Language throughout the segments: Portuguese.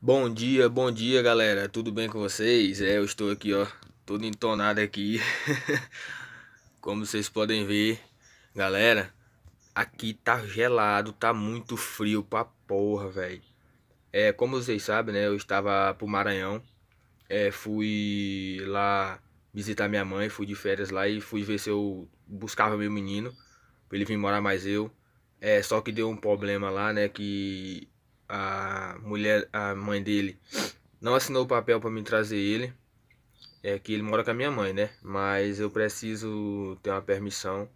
Bom dia, bom dia galera, tudo bem com vocês? É, eu estou aqui ó, todo entonado aqui Como vocês podem ver, galera, aqui tá gelado, tá muito frio pra porra, velho É, como vocês sabem né, eu estava pro Maranhão é, Fui lá visitar minha mãe, fui de férias lá e fui ver se eu buscava meu menino Pra ele vir morar mais eu é, só que deu um problema lá, né, que a mulher, a mãe dele, não assinou o papel para me trazer ele. É que ele mora com a minha mãe, né? Mas eu preciso ter uma permissão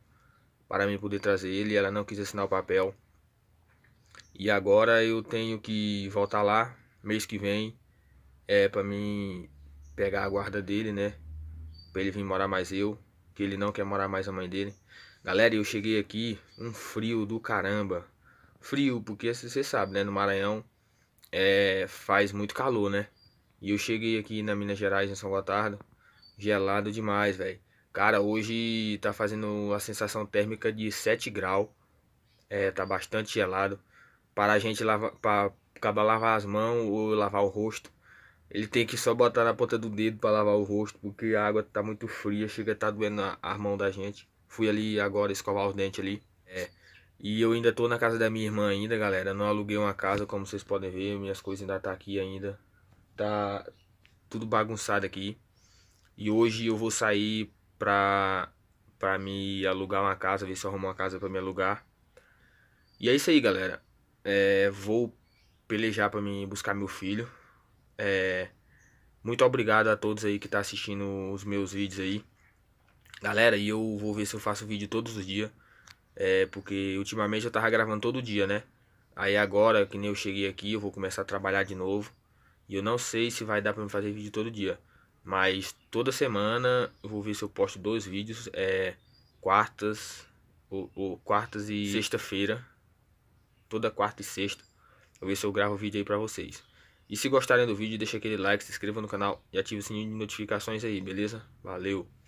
para mim poder trazer ele. Ela não quis assinar o papel. E agora eu tenho que voltar lá mês que vem é para mim pegar a guarda dele, né? Para ele vir morar mais eu, que ele não quer morar mais a mãe dele. Galera, eu cheguei aqui um frio do caramba frio, porque você sabe, né? No Maranhão é, faz muito calor, né? E eu cheguei aqui na Minas Gerais, em São Gotardo, gelado demais, velho. Cara, hoje tá fazendo a sensação térmica de 7 graus. É, tá bastante gelado. Para a gente lavar, para acabar lavar as mãos ou lavar o rosto, ele tem que só botar na ponta do dedo para lavar o rosto, porque a água tá muito fria, chega a tá doendo a, a mão da gente. Fui ali agora escovar os dentes ali. É, e eu ainda tô na casa da minha irmã ainda, galera. Não aluguei uma casa, como vocês podem ver. Minhas coisas ainda tá aqui ainda. Tá tudo bagunçado aqui. E hoje eu vou sair pra, pra me alugar uma casa. Ver se eu arrumo uma casa pra me alugar. E é isso aí, galera. É, vou pelejar pra me buscar meu filho. É, muito obrigado a todos aí que tá assistindo os meus vídeos aí. Galera, e eu vou ver se eu faço vídeo todos os dias. É, porque ultimamente eu tava gravando todo dia, né? Aí agora, que nem eu cheguei aqui, eu vou começar a trabalhar de novo. E eu não sei se vai dar pra me fazer vídeo todo dia. Mas toda semana eu vou ver se eu posto dois vídeos. É, quartas, ou, ou quartas e sexta-feira. Toda quarta e sexta. Eu ver se eu gravo o vídeo aí pra vocês. E se gostarem do vídeo, deixa aquele like, se inscreva no canal e ative o sininho de notificações aí, beleza? Valeu!